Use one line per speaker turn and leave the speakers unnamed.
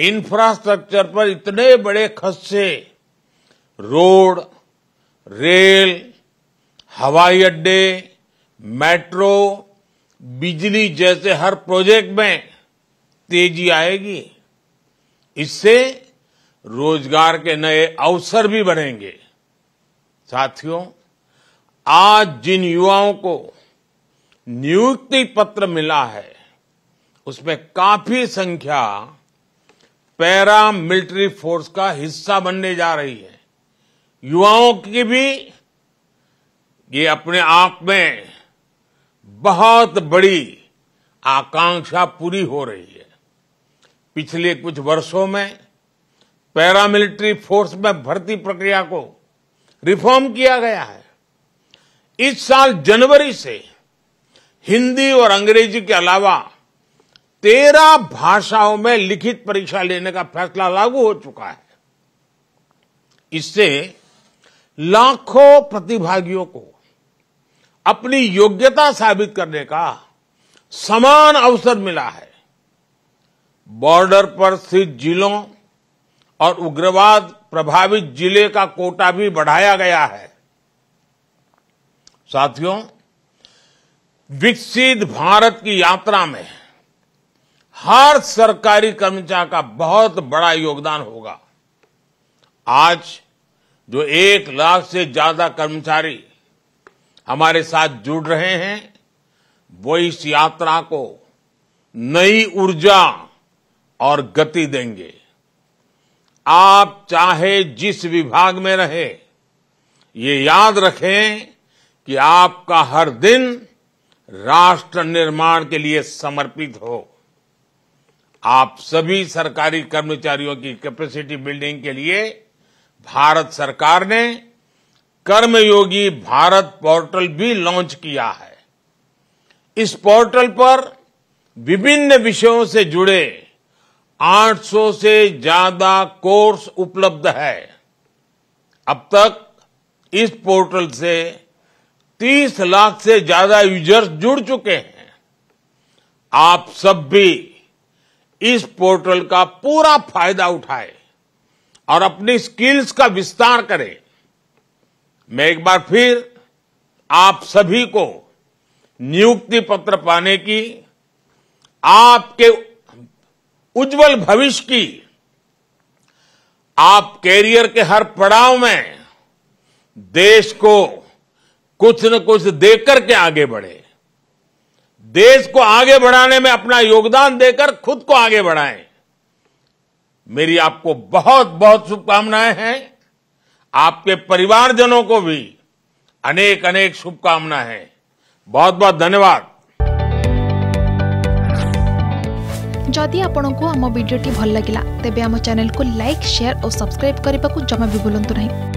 infrastructure पर इतने बड़े खर्चे रोड रेल हवाई अड्डे मेट्रो बिजली जैसे हर प्रोजेक्ट में तेजी आएगी इससे रोजगार के नए अवसर भी बनेंगे साथियों आज जिन युवाओं को नियुक्ति पत्र मिला है उसमें काफी संख्या पैरा मिलिट्री फोर्स का हिस्सा बनने जा रही है युवाओं की भी ये अपने आप में बहुत बड़ी आकांक्षा पूरी हो रही है पिछले कुछ वर्षों में पैरामिलिट्री फोर्स में भर्ती प्रक्रिया को रिफॉर्म किया गया है इस साल जनवरी से हिंदी और अंग्रेजी के अलावा तेरह भाषाओं में लिखित परीक्षा लेने का फैसला लागू हो चुका है इससे लाखों प्रतिभागियों को अपनी योग्यता साबित करने का समान अवसर मिला है बॉर्डर पर स्थित जिलों और उग्रवाद प्रभावित जिले का कोटा भी बढ़ाया गया है साथियों विकसित भारत की यात्रा में हर सरकारी कर्मचारी का बहुत बड़ा योगदान होगा आज जो एक लाख से ज्यादा कर्मचारी हमारे साथ जुड़ रहे हैं वो इस यात्रा को नई ऊर्जा और गति देंगे आप चाहे जिस विभाग में रहे ये याद रखें कि आपका हर दिन राष्ट्र निर्माण के लिए समर्पित हो आप सभी सरकारी कर्मचारियों की कैपेसिटी बिल्डिंग के लिए भारत सरकार ने कर्मयोगी भारत पोर्टल भी लॉन्च किया है इस पोर्टल पर विभिन्न विषयों से जुड़े 800 से ज्यादा कोर्स उपलब्ध है अब तक इस पोर्टल से 30 लाख से ज्यादा यूजर्स जुड़ चुके हैं आप सब भी इस पोर्टल का पूरा फायदा उठाए और अपनी स्किल्स का विस्तार करें मैं एक बार फिर आप सभी को नियुक्ति पत्र पाने की आपके उज्जवल भविष्य की आप कैरियर के हर पड़ाव में देश को कुछ न कुछ देकर के आगे बढ़े देश को आगे बढ़ाने में अपना योगदान देकर खुद को आगे बढ़ाएं मेरी आपको बहुत बहुत शुभकामनाएं हैं आपके परिवारजनों को भी अनेक अनेक शुभकामनाएं बहुत बहुत धन्यवाद जदि आपण को आम भिडी भल लगा तेब आम को लाइक शेयर और सब्सक्राइब करने को जमा भी बुलां नहीं